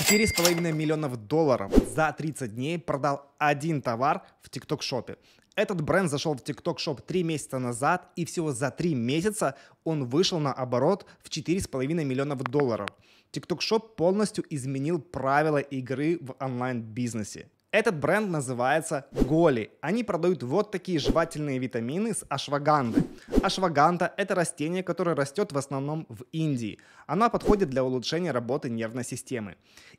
4,5 миллионов долларов за 30 дней продал один товар в TikTok-шопе. Этот бренд зашел в TikTok Shop 3 месяца назад, и всего за 3 месяца он вышел на оборот в 4,5 миллионов долларов. TikTok Shop полностью изменил правила игры в онлайн-бизнесе. Этот бренд называется Голи. Они продают вот такие жевательные витамины с ашваганды. Ашваганта – это растение, которое растет в основном в Индии. Оно подходит для улучшения работы нервной системы.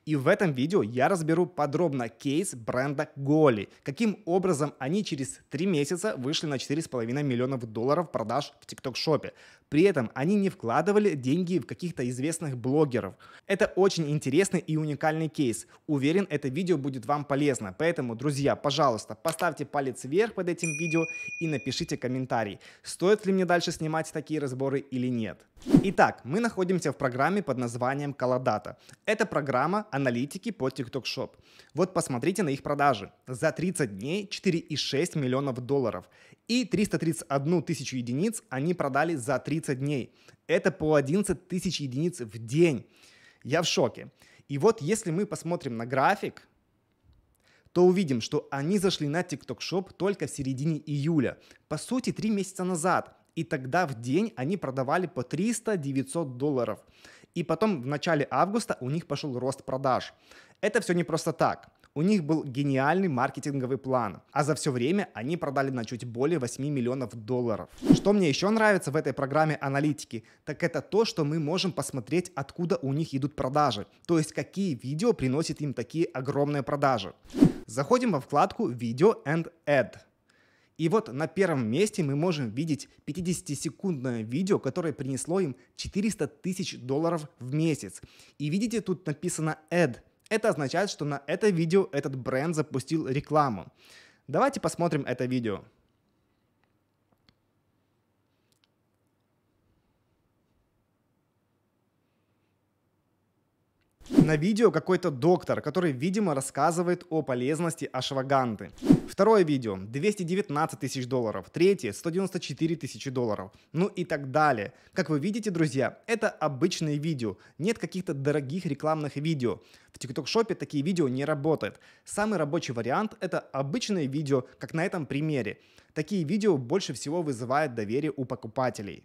И в этом видео я разберу подробно кейс бренда Голи, каким образом они через 3 месяца вышли на 4,5 миллионов долларов продаж в TikTok-шопе. При этом они не вкладывали деньги в каких-то известных блогеров. Это очень интересный и уникальный кейс. Уверен, это видео будет вам полезно полезно. Поэтому, друзья, пожалуйста, поставьте палец вверх под этим видео и напишите комментарий, стоит ли мне дальше снимать такие разборы или нет. Итак, мы находимся в программе под названием Колодата. Это программа аналитики по TikTok Shop. Вот посмотрите на их продажи. За 30 дней 4,6 миллионов долларов. И 331 тысячу единиц они продали за 30 дней. Это по 11 тысяч единиц в день. Я в шоке. И вот если мы посмотрим на график, то увидим, что они зашли на TikTok Shop только в середине июля. По сути, три месяца назад. И тогда в день они продавали по 300-900 долларов. И потом в начале августа у них пошел рост продаж. Это все не просто так. У них был гениальный маркетинговый план, а за все время они продали на чуть более 8 миллионов долларов. Что мне еще нравится в этой программе аналитики, так это то, что мы можем посмотреть, откуда у них идут продажи, то есть какие видео приносят им такие огромные продажи. Заходим во вкладку «Video and Ad». И вот на первом месте мы можем видеть 50-секундное видео, которое принесло им 400 тысяч долларов в месяц. И видите, тут написано «Ad». Это означает, что на это видео этот бренд запустил рекламу. Давайте посмотрим это видео. На видео какой-то доктор, который, видимо, рассказывает о полезности ашваганды. Второе видео – 219 тысяч долларов. Третье – 194 тысячи долларов. Ну и так далее. Как вы видите, друзья, это обычные видео. Нет каких-то дорогих рекламных видео. В TikTok-шопе такие видео не работают. Самый рабочий вариант – это обычные видео, как на этом примере. Такие видео больше всего вызывают доверие у покупателей.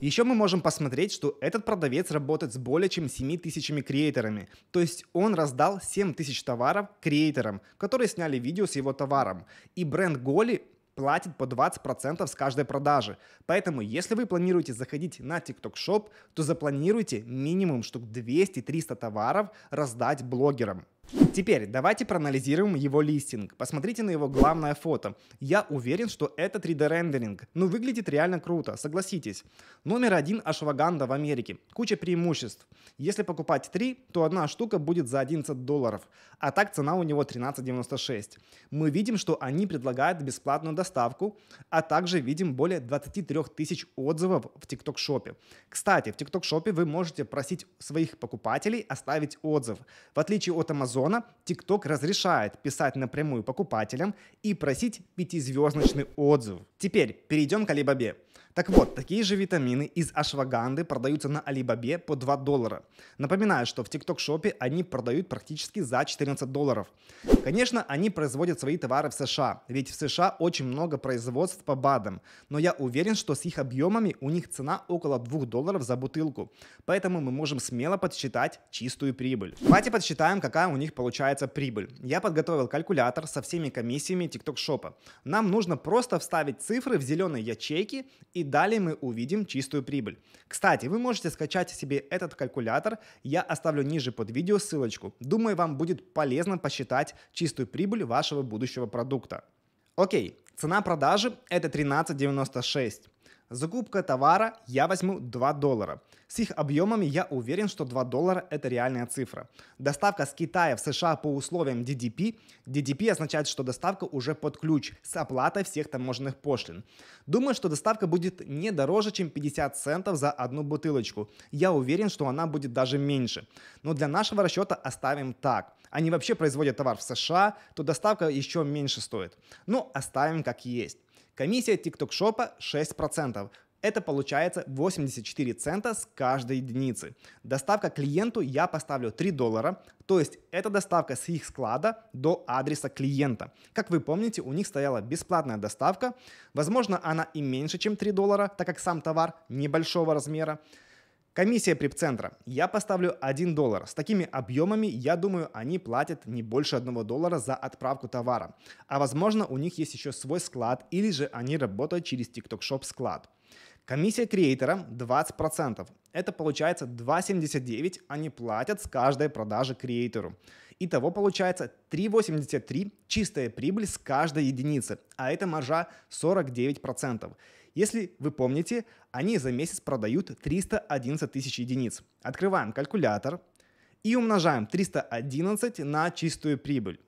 Еще мы можем посмотреть, что этот продавец работает с более чем 7 тысячами креаторами, то есть он раздал 7 тысяч товаров креаторам, которые сняли видео с его товаром. И бренд Голи платит по 20% с каждой продажи. Поэтому, если вы планируете заходить на TikTok Shop, то запланируйте минимум штук 200-300 товаров раздать блогерам. Теперь давайте проанализируем его листинг. Посмотрите на его главное фото. Я уверен, что это 3D-рендеринг. Ну, выглядит реально круто, согласитесь. Номер один ашваганда в Америке. Куча преимуществ. Если покупать три, то одна штука будет за 11 долларов. А так цена у него 13,96. Мы видим, что они предлагают бесплатную доставку, а также видим более 23 тысяч отзывов в TikTok-шопе. Кстати, в TikTok-шопе вы можете просить своих покупателей оставить отзыв. В отличие от Амазона, TikTok разрешает писать напрямую покупателям и просить пятизвездочный отзыв. Теперь перейдем к Alibaba. Так вот, такие же витамины из ашваганды продаются на Алибабе по 2 доллара. Напоминаю, что в ТикТок-шопе они продают практически за 14 долларов. Конечно, они производят свои товары в США, ведь в США очень много производств по БАДам, но я уверен, что с их объемами у них цена около 2 долларов за бутылку, поэтому мы можем смело подсчитать чистую прибыль. Давайте подсчитаем, какая у них получается прибыль. Я подготовил калькулятор со всеми комиссиями ТикТок-шопа. Нам нужно просто вставить цифры в зеленые ячейки и далее мы увидим чистую прибыль. Кстати, вы можете скачать себе этот калькулятор, я оставлю ниже под видео ссылочку. Думаю, вам будет полезно посчитать чистую прибыль вашего будущего продукта. Окей, цена продажи это 13.96. Закупка товара я возьму 2 доллара. С их объемами я уверен, что 2 доллара – это реальная цифра. Доставка с Китая в США по условиям DDP. DDP означает, что доставка уже под ключ с оплатой всех таможенных пошлин. Думаю, что доставка будет не дороже, чем 50 центов за одну бутылочку. Я уверен, что она будет даже меньше. Но для нашего расчета оставим так. Они вообще производят товар в США, то доставка еще меньше стоит. Но ну, оставим как есть. Комиссия TikTok Shop 6%. Это получается 84 цента с каждой единицы. Доставка клиенту я поставлю 3 доллара, то есть это доставка с их склада до адреса клиента. Как вы помните, у них стояла бесплатная доставка, возможно она и меньше, чем 3 доллара, так как сам товар небольшого размера. Комиссия припцентра. Я поставлю 1 доллар. С такими объемами, я думаю, они платят не больше 1 доллара за отправку товара. А возможно, у них есть еще свой склад, или же они работают через TikTok Shop склад. Комиссия креатора 20%. Это получается 2,79 они платят с каждой продажи креатору. Итого получается 3,83 чистая прибыль с каждой единицы, а это маржа 49%. Если вы помните, они за месяц продают 311 тысяч единиц. Открываем калькулятор и умножаем 311 на чистую прибыль.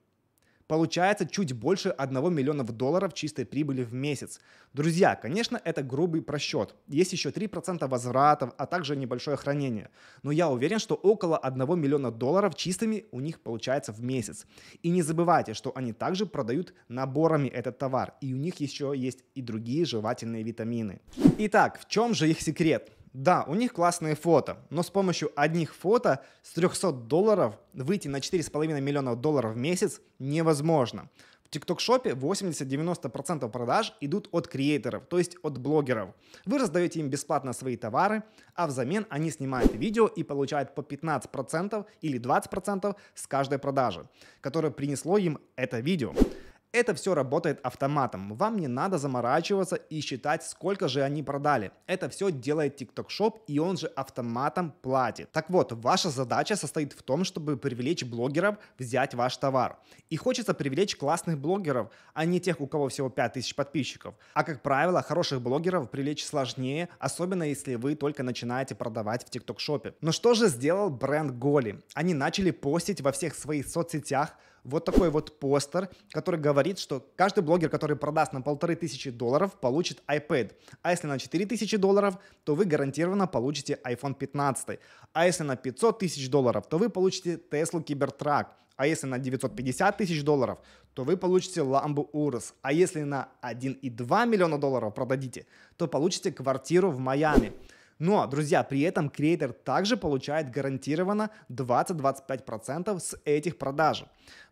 Получается чуть больше 1 миллиона долларов чистой прибыли в месяц. Друзья, конечно, это грубый просчет. Есть еще 3% возвратов, а также небольшое хранение. Но я уверен, что около 1 миллиона долларов чистыми у них получается в месяц. И не забывайте, что они также продают наборами этот товар, и у них еще есть и другие жевательные витамины. Итак, в чем же их секрет? Да, у них классные фото, но с помощью одних фото с 300 долларов выйти на 4,5 миллиона долларов в месяц невозможно. В TikTok-шопе 80-90% продаж идут от креаторов, то есть от блогеров. Вы раздаете им бесплатно свои товары, а взамен они снимают видео и получают по 15% или 20% с каждой продажи, которое принесло им это видео. Это все работает автоматом. Вам не надо заморачиваться и считать, сколько же они продали. Это все делает TikTok Shop, и он же автоматом платит. Так вот, ваша задача состоит в том, чтобы привлечь блогеров взять ваш товар. И хочется привлечь классных блогеров, а не тех, у кого всего 5000 подписчиков. А как правило, хороших блогеров привлечь сложнее, особенно если вы только начинаете продавать в TikTok Shop. Но что же сделал бренд Голи? Они начали постить во всех своих соцсетях вот такой вот постер, который говорит, что каждый блогер, который продаст на полторы тысячи долларов, получит iPad. А если на 4 тысячи долларов, то вы гарантированно получите iPhone 15. А если на 500 тысяч долларов, то вы получите Tesla Cybertruck. А если на 950 тысяч долларов, то вы получите Lambo Urus. А если на 1,2 миллиона долларов продадите, то получите квартиру в Майами. Но, друзья, при этом креатор также получает гарантированно 20-25% с этих продаж.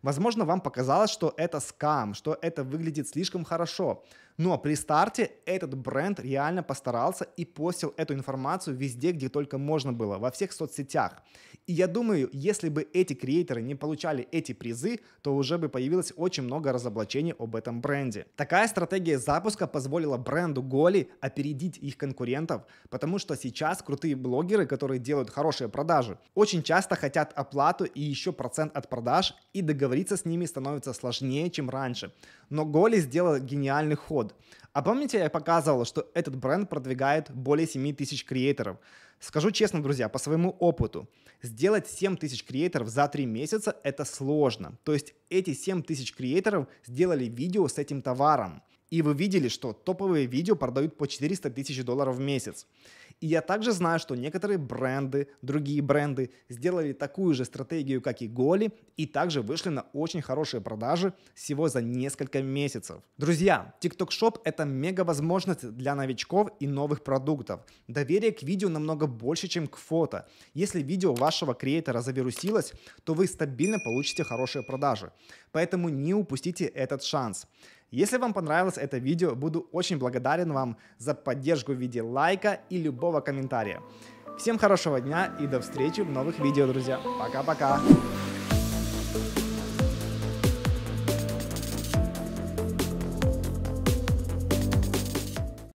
Возможно, вам показалось, что это скам, что это выглядит слишком хорошо. Но ну, а при старте этот бренд реально постарался и постил эту информацию везде, где только можно было, во всех соцсетях. И я думаю, если бы эти креаторы не получали эти призы, то уже бы появилось очень много разоблачений об этом бренде. Такая стратегия запуска позволила бренду Голи опередить их конкурентов, потому что сейчас крутые блогеры, которые делают хорошие продажи, очень часто хотят оплату и еще процент от продаж, и договориться с ними становится сложнее, чем раньше. Но Голи сделал гениальный ход год. А помните, я показывал, что этот бренд продвигает более 7 тысяч креаторов. Скажу честно, друзья, по своему опыту, сделать 7 тысяч креаторов за 3 месяца – это сложно. То есть эти 7 тысяч креаторов сделали видео с этим товаром. И вы видели, что топовые видео продают по 400 тысяч долларов в месяц. И я также знаю, что некоторые бренды, другие бренды сделали такую же стратегию, как и Голи, и также вышли на очень хорошие продажи всего за несколько месяцев. Друзья, TikTok Shop это мега возможность для новичков и новых продуктов. Доверие к видео намного больше, чем к фото. Если видео вашего креатора завирусилось, то вы стабильно получите хорошие продажи. Поэтому не упустите этот шанс. Если вам понравилось это видео, буду очень благодарен вам за поддержку в виде лайка и любого комментария. Всем хорошего дня и до встречи в новых видео, друзья. Пока-пока.